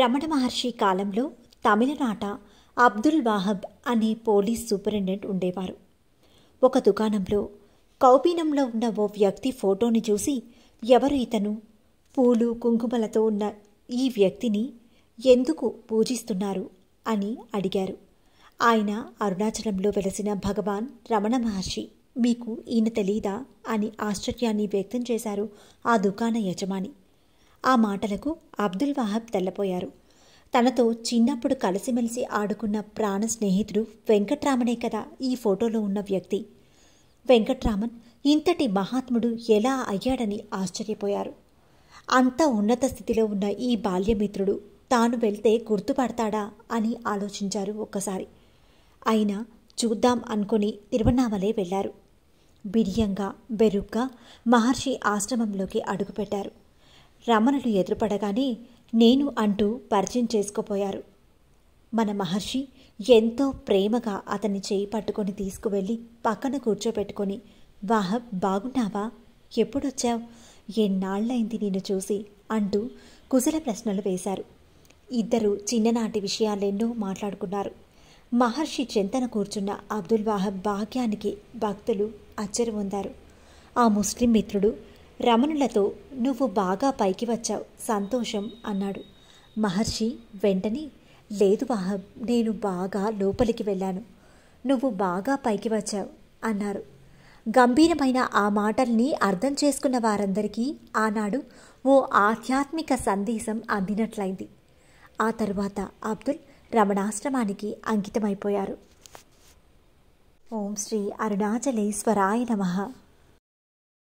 రమణ మహర్షి కాలంలో తమిళనాట అబ్దుల్ వాహబ్ అనే పోలీస్ సూపరింటెండెంట్ ఉండేవారు ఒక దుకాణంలో కౌపీనంలో ఉన్న ఓ వ్యక్తి ఫోటోని చూసి ఎవరు ఇతను పూలు కుంకుమలతో ఉన్న ఈ వ్యక్తిని ఎందుకు పూజిస్తున్నారు అని అడిగారు ఆయన అరుణాచలంలో వెలసిన భగవాన్ రమణ మహర్షి మీకు ఈయన తెలీదా అని ఆశ్చర్యాన్ని వ్యక్తం చేశారు ఆ దుకాణ యజమాని ఆ మాటలకు అబ్దుల్ వాహబ్ తెల్లపోయారు తనతో చిన్నప్పుడు కలిసిమెలిసి ఆడుకున్న ప్రాణ స్నేహితుడు వెంకట్రామనే కదా ఈ ఫోటోలో ఉన్న వ్యక్తి వెంకట్రామన్ ఇంతటి మహాత్ముడు ఎలా అయ్యాడని ఆశ్చర్యపోయారు అంత ఉన్నత స్థితిలో ఉన్న ఈ బాల్యమిత్రుడు తాను వెళ్తే గుర్తుపడతాడా అని ఆలోచించారు ఒక్కసారి అయినా చూద్దాం అనుకుని తిరువన్నామలే వెళ్ళారు బిర్యంగా బెరుగ్గా మహర్షి ఆశ్రమంలోకి అడుగుపెట్టారు రమణులు ఎదురుపడగానే నేను అంటూ పరిచయం చేసుకోపోయారు మన మహర్షి ఎంతో ప్రేమగా అతన్ని చేయి పట్టుకొని తీసుకువెళ్ళి పక్కన కూర్చోబెట్టుకొని వాహ బాగున్నావా ఎప్పుడొచ్చావు ఎన్నాళ్ళైంది నేను చూసి అంటూ కుశల ప్రశ్నలు వేశారు ఇద్దరు చిన్ననాటి విషయాలెన్నో మాట్లాడుకున్నారు మహర్షి చెంతన కూర్చున్న అబ్దుల్ వాహబ్ భాగ్యానికి భక్తులు అచ్చరి పొందారు ఆ ముస్లిం మిత్రుడు రమణులతో నువ్వు బాగా పైకి వచ్చావు సంతోషం అన్నాడు మహర్షి వెంటనే లేదు వాహం నేను బాగా లోపలికి వెళ్ళాను నువ్వు బాగా పైకి వచ్చావు అన్నారు గంభీరమైన ఆ మాటల్ని అర్థం చేసుకున్న వారందరికీ ఆనాడు ఓ ఆధ్యాత్మిక సందేశం అందినట్లయింది ఆ తరువాత అబ్దుల్ రమణాశ్రమానికి అంకితమైపోయారు ఓం శ్రీ అరుణాచలేశ్వరాయ నమ